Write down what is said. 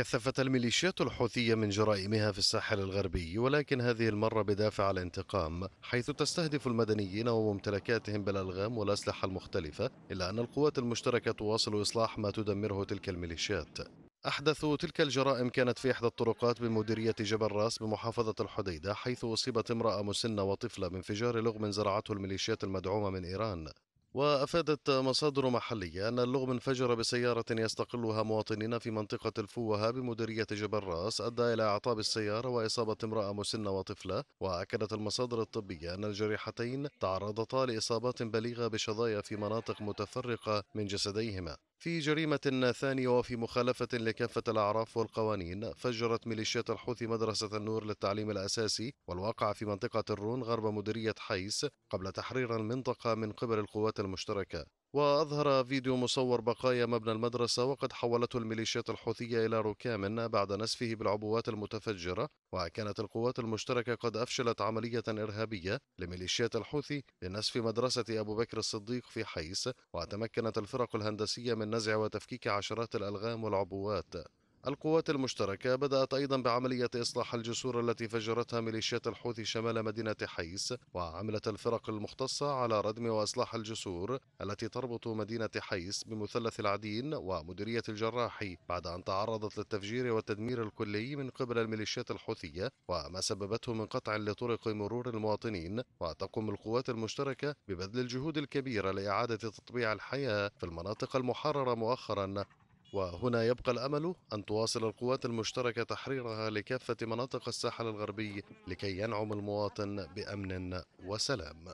كثفت الميليشيات الحوثية من جرائمها في الساحل الغربي ولكن هذه المرة بدافع الانتقام حيث تستهدف المدنيين وممتلكاتهم بالألغام والأسلحة المختلفة إلا أن القوات المشتركة تواصل إصلاح ما تدمره تلك الميليشيات أحدث تلك الجرائم كانت في إحدى الطرقات بمديرية جبل راس بمحافظة الحديدة حيث أصيبت امرأة مسنة وطفلة بانفجار لغم زرعته الميليشيات المدعومة من إيران وأفادت مصادر محلية أن اللغم انفجر بسيارة يستقلها مواطنين في منطقة الفوهة بمديرية جبل راس أدى إلى إعطاب السيارة وإصابة امرأة مسنة وطفلة وأكدت المصادر الطبية أن الجريحتين تعرضتا لإصابات بليغة بشظايا في مناطق متفرقة من جسديهما في جريمة ثانية وفي مخالفة لكافة الأعراف والقوانين فجرت ميليشيات الحوثي مدرسة النور للتعليم الأساسي والواقعة في منطقة الرون غرب مديرية حيس قبل تحرير المنطقة من قبل القوات المشتركة وأظهر فيديو مصور بقايا مبنى المدرسة وقد حولته الميليشيات الحوثية إلى ركام بعد نسفه بالعبوات المتفجرة وكانت القوات المشتركة قد أفشلت عملية إرهابية لميليشيات الحوثي لنسف مدرسة أبو بكر الصديق في حيس وتمكنت الفرق الهندسية من نزع وتفكيك عشرات الألغام والعبوات القوات المشتركة بدأت أيضا بعملية إصلاح الجسور التي فجرتها ميليشيات الحوثي شمال مدينة حيس وعملت الفرق المختصة على ردم وإصلاح الجسور التي تربط مدينة حيس بمثلث العدين ومديرية الجراحي بعد أن تعرضت للتفجير والتدمير الكلي من قبل الميليشيات الحوثية وما سببته من قطع لطرق مرور المواطنين وتقوم القوات المشتركة ببذل الجهود الكبيرة لإعادة تطبيع الحياة في المناطق المحررة مؤخرا وهنا يبقى الأمل أن تواصل القوات المشتركة تحريرها لكافة مناطق الساحل الغربي لكي ينعم المواطن بأمن وسلام